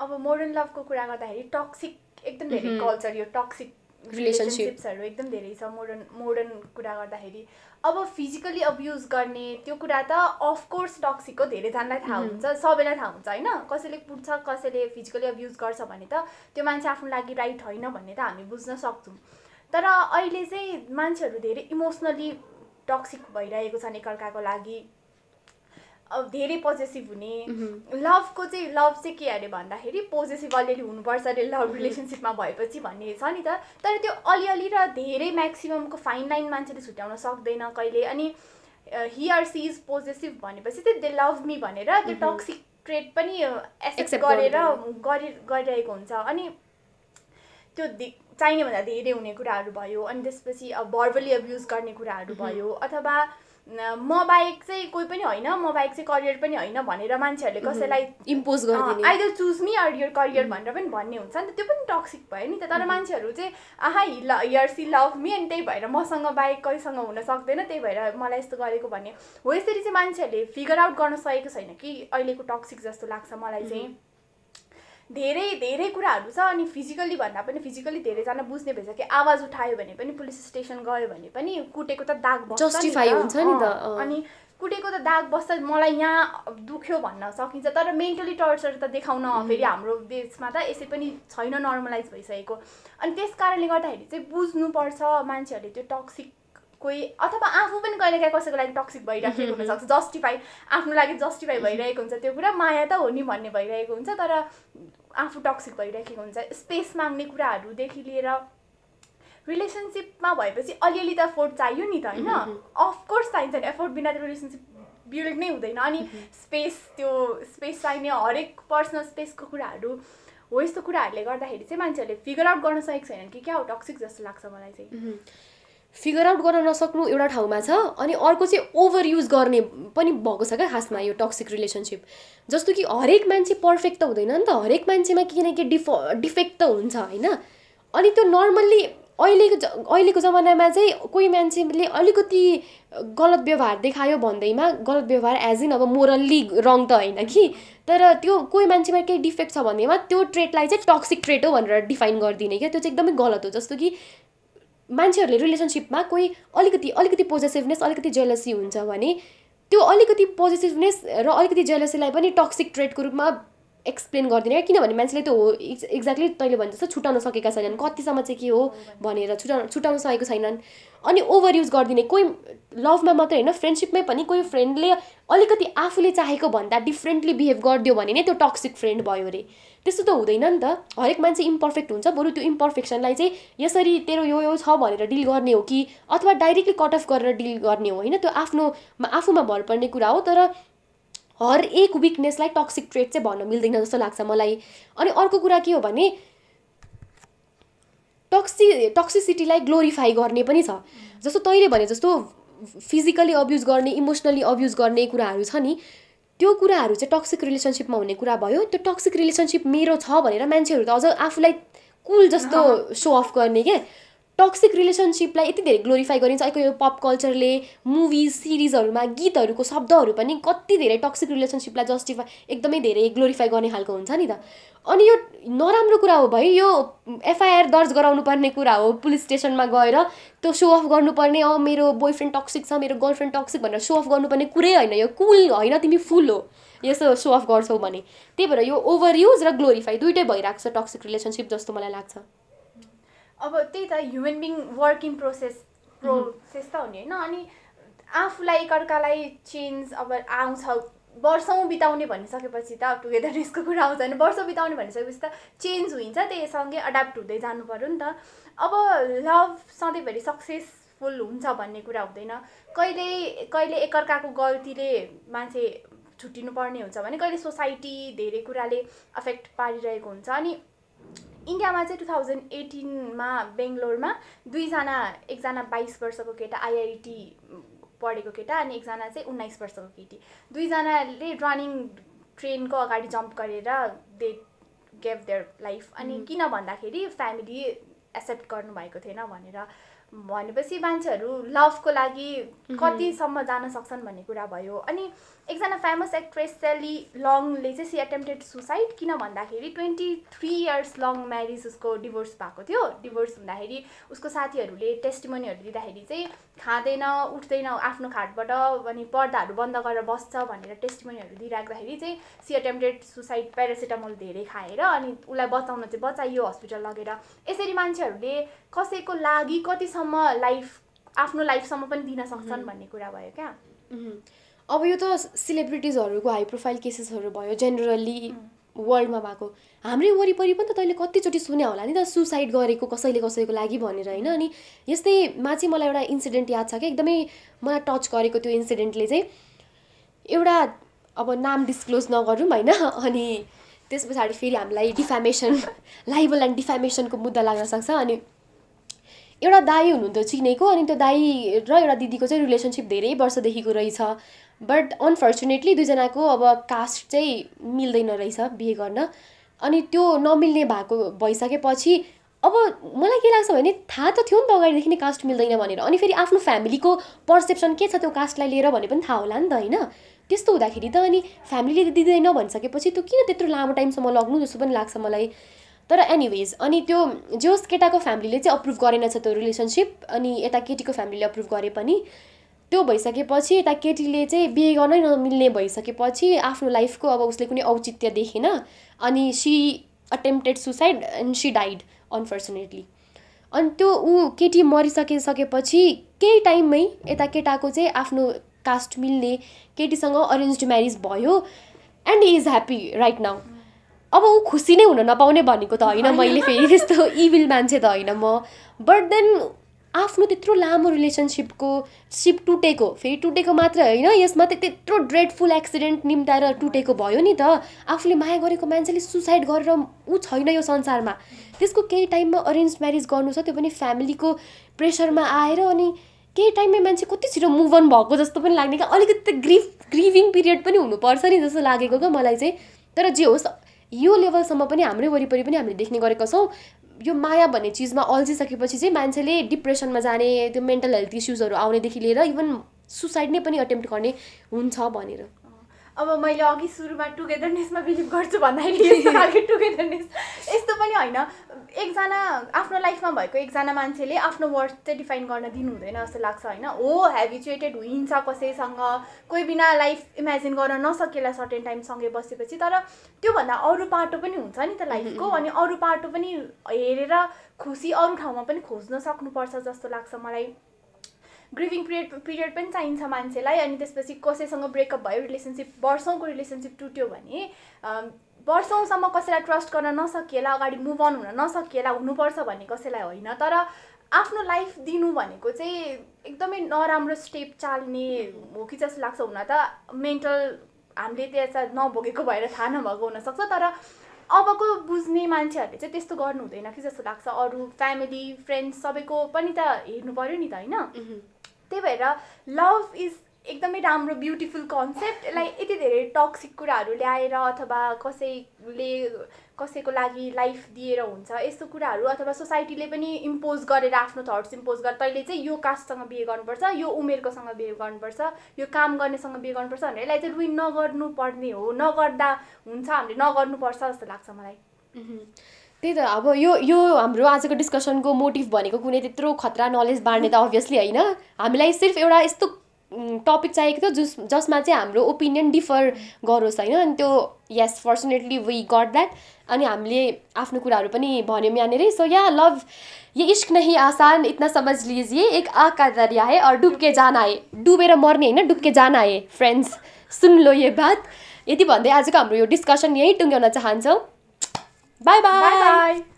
अब मोडर्न लभको कुरा गर्दाखेरि टक्सिक एकदम धेरै कल्चर यो टक्सिक रिलेसनसिप्सहरू एकदम धेरै छ मोडर्न मोडर्न कुरा गर्दाखेरि अब फिजिकली अब्युज गर्ने त्यो कुरा त अफकोर्स टक्सिक हो धेरैजनालाई थाहा हुन्छ सबैलाई थाहा हुन्छ होइन कसैले पुट्छ कसैले फिजिकली अब्युज गर्छ भने त त्यो मान्छे आफ्नो लागि राइट होइन भन्ने त हामी बुझ्न सक्छौँ तर अहिले चाहिँ मान्छेहरू धेरै इमोसनली टक्सिक भइरहेको छन् एकअर्काको लागि अब धेरै पोजेसिभ हुने लभको चाहिँ लभ चाहिँ के अरे भन्दाखेरि पोजेसिभ अलिअलि हुनुपर्छ अरे लभ रिलेसनसिपमा भएपछि भन्ने छ नि त तर त्यो अलिअलि र धेरै म्याक्सिममको फाइन लाइन मान्छेले छुट्याउन सक्दैन कहिले अनि हिआर सी इज पोजेसिभ भनेपछि चाहिँ दे लभ मी भनेर त्यो टक्सिक ट्रेड पनि एक्सेप्ट गरेर गरि गरिरहेको हुन्छ अनि त्यो चाहिने भन्दा धेरै हुने कुराहरू भयो अनि त्यसपछि अब भर्बली युज गर्ने कुराहरू भयो अथवा म बाहेक चाहिँ कोही पनि होइन म बाहेक चाहिँ करियर पनि होइन भनेर मान्छेहरूले कसैलाई इम्पोज गरिदिने either choose me or your career भनेर पनि भन्ने हुन्छ नि त त्यो पनि टक्सिक भयो नि त तर मान्छेहरू चाहिँ आहा हि ल यर सी लभ मी अनि त्यही भएर मसँग बाहेक कहीँसँग हुन सक्दैन त्यही भएर मलाई यस्तो गरेको भन्ने हो यसरी चाहिँ मान्छेहरूले फिगर आउट गर्न सकेको छैन कि अहिलेको टक्सिक जस्तो लाग्छ मलाई चाहिँ धेरै धेरै कुराहरू छ अनि फिजिकल्ली भन्दा पनि फिजिकल्ली धेरैजना बुझ्ने भएछ कि आवाज उठायो भने पनि पुलिस स्टेसन गयो भने पनि कुटेको त दाग जस्टिफाई हुन्छ नि त अनि कुटेको त दाग बस्छ मलाई यहाँ दुख्यो भन्न सकिन्छ तर मेन्टली टर्चर त देखाउन फेरि हाम्रो देशमा त यसै पनि छैन नर्मलाइज भइसकेको अनि त्यस कारणले गर्दाखेरि चाहिँ बुझ्नुपर्छ मान्छेहरूले त्यो टक्सिक कोही अथवा आफू पनि कहिलेकाहीँ कसैको लागि टक्सिक भइराखेको हुनसक्छ जस्टिफाई आफ्नो लागि जस्टिफाई भइरहेको हुन्छ त्यो कुरा माया त हो नि भन्ने भइरहेको हुन्छ तर आफू टक्सिक भइराखेको हुन्छ स्पेस माग्ने कुराहरूदेखि लिएर रिलेसनसिपमा भएपछि अलिअलि त एफोर्ड चाहियो नि त होइन अफकोर्स चाहिन्छ नि एफोर्ड बिना त रिलेसनसिप बिल्ड नै हुँदैन अनि स्पेस त्यो स्पेस चाहिने हरेक पर्सनल स्पेसको कुराहरू हो यस्तो कुराहरूले गर्दाखेरि चाहिँ मान्छेहरूले फिगर आउट गर्न सकेको छैनन् कि क्या हो टक्सिक जस्तो लाग्छ मलाई चाहिँ फिगर आउट गर्न नसक्नु एउटा ठाउँमा छ अनि अर्को चाहिँ ओभर युज गर्ने पनि भएको छ क्या खासमा यो टक्सिक रिलेसनसिप जस्तो कि हरेक मान्छे पर्फेक्ट त हुँदैन नि त हरेक मान्छेमा केही न केही डिफ डिफेक्ट त हुन्छ होइन अनि त्यो नर्मल्ली अहिलेको अहिलेको जमानामा चाहिँ कोही मान्छेले अलिकति गलत व्यवहार देखायो भन्दैमा गलत व्यवहार एज इन अब मोरल्ली रङ त होइन कि तर त्यो कोही मान्छेमा केही डिफेक्ट छ भन्दैमा त्यो ट्रेटलाई चाहिँ टक्सिक ट्रेट हो भनेर डिफाइन गरिदिने क्या त्यो चाहिँ एकदमै गलत हो जस्तो कि मान्छेहरूले रिलेसनसिपमा कोही अलिकति अलिकति पोजिटिभनेस अलिकति जेलसी हुन्छ भने त्यो अलिकति पोजिटिभनेस र अलिकति जेलसीलाई पनि टक्सिक ट्रेडको रूपमा एक्सप्लेन गरिदिने किनभने मान्छेले त्यो हो एक्ज्याक्टली तैँले भने जस्तो छुट्याउन सकेका छैनन् कतिसम्म चाहिँ के हो भनेर छुट्याउ छुट्याउन सकेको छैनन् अनि ओभर युज गरिदिने कोही लभमा मात्रै होइन फ्रेन्डसिपमै पनि कोही फ्रेन्डले अलिकति आफूले चाहेको भन्दा डिफ्रेन्टली बिहेभ गरिदियो भने नै त्यो टक्सिक फ्रेन्ड भयो अरे त्यस्तो त हुँदैन नि त हरेक मान्छे इम्पर्फेक्ट हुन्छ बरु त्यो इम्पर्फेक्सनलाई चाहिँ यसरी तेरो यो यो छ भनेर डिल गर्ने हो कि अथवा डाइरेक्टली कट अफ गरेर डिल गर्ने हो होइन त्यो आफ्नो आफूमा भर पर्ने कुरा हो तर हर एक विकनेसलाई टक्सिक ट्रेड चाहिँ भन्न मिल्दैन जस्तो लाग्छ मलाई अनि अर्को कुरा के हो भने टक्सी टक्सिसिटीलाई ग्लोरिफाई गर्ने पनि छ जस्तो तैँले भने जस्तो फिजिकली अब्युज गर्ने इमोसनली अब्युज गर्ने कुराहरू छ नि त्यो कुराहरू चाहिँ टक्सिक रिलेसनसिपमा हुने कुरा भयो त्यो टक्सिक रिलेसनसिप मेरो छ भनेर मान्छेहरू त अझ आफूलाई कुल जस्तो सो अफ गर्ने क्या टक्सिक रिलेसनसिपलाई यति धेरै ग्लोरिफाई गरिन्छ अहिलेको यो पप कल्चरले मुभिज सिरिजहरूमा गीतहरूको शब्दहरू पनि कति धेरै टक्सिक रिलेसनसिपलाई जस्टिफाई एकदमै धेरै ग्लोरिफाई गर्ने खालको हुन्छ नि त अनि यो नराम्रो कुरा हो भाइ यो एफआइआर दर्ज गराउनु पर्ने कुरा हो पुलिस स्टेसनमा गएर त्यो सो अफ गर्नुपर्ने अँ मेरो बोयफ्रेन्ड टक्सिक छ मेरो गर्लफ्रेन्ड टक्सिक भनेर सो अफ गर्नुपर्ने कुरै होइन यो कुल होइन तिमी फुल हो यसो सो अफ गर्छौ भने त्यही भएर यो ओभर युज र ग्लोरिफाई दुइटै भइरहेको छ टक्सिक रिलेसनसिप जस्तो मलाई लाग्छ अब त्यही त human being working process process त नि होइन अनि आफूलाई एकअर्कालाई चेन्ज अब आउँछ वर्षौँ बिताउने भनिसकेपछि त टुगेदर टुगेदरनेसको कुरा आउँछ होइन वर्ष बिताउने भनिसकेपछि त चेन्ज हुन्छ त्यहीसँगै एडाप्ट हुँदै जानु पऱ्यो नि त अब लभ सधैँभरि सक्सेसफुल हुन्छ भन्ने कुरा हुँदैन कहिले कहिले एकअर्काको गल्तीले मान्छे छुट्टिनु पर्ने हुन्छ भने कहिले सोसाइटी धेरै कुराले अफेक्ट पारिरहेको हुन्छ अनि इन्डियामा चाहिँ टु थाउजन्ड एटिनमा बेङ्गलोरमा दुईजना एकजना बाइस वर्षको केटा आइआइटी पढेको केटा अनि एकजना चाहिँ उन्नाइस वर्षको केटी दुईजनाले रनिङ ट्रेनको अगाडि जम्प गरेर दे गेभ देयर लाइफ अनि किन भन्दाखेरि फ्यामिली एक्सेप्ट गर्नुभएको थिएन भनेर भनेपछि मान्छेहरू लभको लागि कतिसम्म जान सक्छन् भन्ने कुरा भयो अनि एकजना फेमस एक्ट्रेस सेली लङले चाहिँ सी एटेम्पटेड सुसाइड किन भन्दाखेरि twenty three years long marriage उसको डिभोर्स भएको थियो डिभोर्स हुँदाखेरि उसको साथीहरूले टेस्टिमोनीहरू दिँदाखेरि चाहिँ खाँदैन उठ्दैन आफ्नो खाटबाट अनि पर्दाहरू बन्द गरेर बस्छ भनेर टेस्टिमोनीहरू दिइराख्दाखेरि चाहिँ सी एटेम्पटेड सुसाइड प्यारासिटामोल धेरै खाएर अनि उसलाई बचाउन चाहिँ बचाइयो हस्पिटल लगेर यसरी मान्छेहरूले कसैको लागि कति अहिलेसम्म लाइफ आफ्नो लाइफसम्म पनि दिन सक्छन् भन्ने कुरा भयो क्या अब यो त सेलिब्रिटिजहरूको हाई प्रोफाइल केसेसहरू भयो जेनरली वर्ल्डमा भएको हाम्रै वरिपरि पनि त तैँले कतिचोटि सुन्या होला नि त सुसाइड गरेको कसैले कसैको लागि भनेर होइन अनि यस्तै माथि मलाई एउटा इन्सिडेन्ट याद छ क्या एकदमै मलाई टच गरेको त्यो इन्सिडेन्टले चाहिँ एउटा अब नाम डिस्क्लोज नगरौँ होइन अनि त्यस पछाडि फेरि हामीलाई डिफामेसन लाइबल एन्ड डिफामेसनको मुद्दा लाग्न सक्छ अनि एउटा दाई हुनुहुन्थ्यो चिनेको अनि त्यो दाई र एउटा दिदीको चाहिँ रिलेसनसिप धेरै वर्षदेखिको रहेछ बट अनफर्चुनेटली दुईजनाको अब कास्ट चाहिँ मिल्दैन रहेछ बिहे गर्न अनि त्यो नमिल्ने भएको भइसकेपछि अब मलाई के लाग्छ भने थाहा त थियो नि त अगाडिदेखि नै कास्ट मिल्दैन भनेर अनि फेरि आफ्नो फ्यामिलीको पर्सेप्सन के छ त्यो कास्टलाई लिएर भने पनि थाहा होला नि त होइन त्यस्तो हुँदाखेरि त अनि फ्यामिलीले दिँदैन भनिसकेपछि त्यो किन त्यत्रो लामो टाइमसम्म लग्नु जस्तो पनि लाग्छ मलाई तर एनिवेज अनि त्यो जोस केटाको फ्यामिलीले चाहिँ अप्रुभ गरेनछ त्यो रिलेसनसिप अनि यता केटीको फ्यामिलीले अप्रुभ गरे पनि त्यो भइसकेपछि यता केटीले चाहिँ बिहे गर्नै नमिल्ने भइसकेपछि आफ्नो लाइफको अब उसले कुनै औचित्य देखेन अनि she attempted suicide and she died unfortunately अनि त्यो ऊ केटी मरिसकिसकेपछि केही टाइममै यता केटाको चाहिँ आफ्नो कास्ट मिल्ने केटीसँग अरेन्ज म्यारिज भयो and is happy right now अब ऊ खुसी नै हुन नपाउने भनेको त होइन मैले फेरि त्यस्तो इभिल मान्छे त होइन म बट देन आफ्नो त्यत्रो लामो रिलेसनसिपको सिप टुटेको फेरि टुटेको मात्र होइन यसमा त त्यत्रो ड्रेडफुल एक्सिडेन्ट निम्ताएर टुटेको भयो नि त आफूले माया गरेको मान्छेले सुसाइड गरेर ऊ छैन यो संसारमा त्यसको केही टाइममा अरेन्ज म्यारिज गर्नु छ त्यो पनि फ्यामिलीको प्रेसरमा आएर अनि केही टाइममा मान्छे कति छिटो मुभ अन भएको जस्तो पनि लाग्ने क्या अलिकति ग्रिफ ग्रिभिङ पिरियड पनि हुनुपर्छ नि जस्तो लागेको क्या मलाई चाहिँ तर जे होस् यो लेभलसम्म पनि हाम्रै वरिपरि पनि हामीले देख्ने गरेका छौँ यो माया भन्ने चिजमा अल्झिसकेपछि चाहिँ मान्छेले डिप्रेसनमा जाने त्यो मेन्टल हेल्थ इस्युजहरू आउनेदेखि लिएर इभन सुसाइड नै पनि अटेम्प्ट गर्ने हुन्छ भनेर अब मैले अघि सुरुमा टुगेदरनेसमा बिलिभ गर्छु भन्दाखेरि यस्तो खालको टुगेदरनेस यस्तो पनि होइन एकजना आफ्नो लाइफमा भएको एकजना मान्छेले आफ्नो वर्ड चाहिँ डिफाइन गर्न दिनु हुँदैन जस्तो लाग्छ होइन हो हेबिचुएटेड हुन्छ कसैसँग कोही बिना लाइफ इमेजिन गर्न नसकेला सर्टेन टाइम सँगै बसेपछि तर त्योभन्दा अरू पाटो पनि हुन्छ नि त लाइफको अनि अरू पाटो पनि हेरेर खुसी अरू ठाउँमा पनि खोज्न सक्नुपर्छ जस्तो लाग्छ मलाई ग्रिभिङ पिरियड पिरियड पनि चाहिन्छ मान्छेलाई अनि त्यसपछि कसैसँग ब्रेकअप भयो रिलेसनसिप वर्षौँको रिलेसनसिप टुट्यो भने वर्षौँसम्म कसैलाई ट्रस्ट गर्न नसकिएला अगाडि मुभ अन हुन नसकिएला हुनुपर्छ भन्ने कसैलाई होइन तर आफ्नो लाइफ दिनु भनेको चाहिँ एकदमै नराम्रो स्टेप चाल्ने हो कि जस्तो लाग्छ हुन त मेन्टल हामीले त्यहाँ नभोगेको भएर थाहा नभएको हुनसक्छ तर अबको बुझ्ने मान्छेहरूले चाहिँ त्यस्तो गर्नु हुँदैन कि जस्तो लाग्छ अरू फ्यामिली फ्रेन्ड्स सबैको पनि त हेर्नु पऱ्यो नि त होइन त्यही भएर लभ इज एकदमै राम्रो ब्युटिफुल कन्सेप्ट लाइक यति धेरै टक्सिक कुराहरू ल्याएर अथवा कसैले कसैको लागि लाइफ दिएर हुन्छ यस्तो कुराहरू अथवा सोसाइटीले पनि इम्पोज गरेर आफ्नो थट्स इम्पोज गरेर तैँले चाहिँ यो कास्टसँग बिहे गर्नुपर्छ यो उमेरकोसँग बिहे गर्नुपर्छ यो काम गर्नेसँग बिहे गर्नुपर्छ भनेर यसलाई चाहिँ रुइन नगर्नुपर्ने हो नगर्दा हुन्छ हामीले नगर्नुपर्छ जस्तो लाग्छ मलाई त्यही त अब यो यो हाम्रो आजको डिस्कसनको मोटिभ भनेको कुनै त्यत्रो खतरा नलेज बाँड्ने त अभियसली होइन हामीलाई सिर्फ एउटा यस्तो टपिक चाहिएको थियो जुस जसमा चाहिँ हाम्रो ओपिनियन डिफर गरोस् होइन अनि त्यो yes fortunately we got that अनि हामीले आफ्नो कुराहरू पनि भन्यौँ यहाँनिर सो या लभ ये इश्क नहीं आसान इतना समझ लिजिए एक आका दरिया है और डुब्के जान आए डुबेर मर्ने होइन डुब्के जान आए फ्रेन्ड्स सुन लो यो बात यति भन्दै आजको हाम्रो यो डिस्कसन यहीँ टुङ्ग्याउन चाहन्छौँ Bye bye. Bye bye.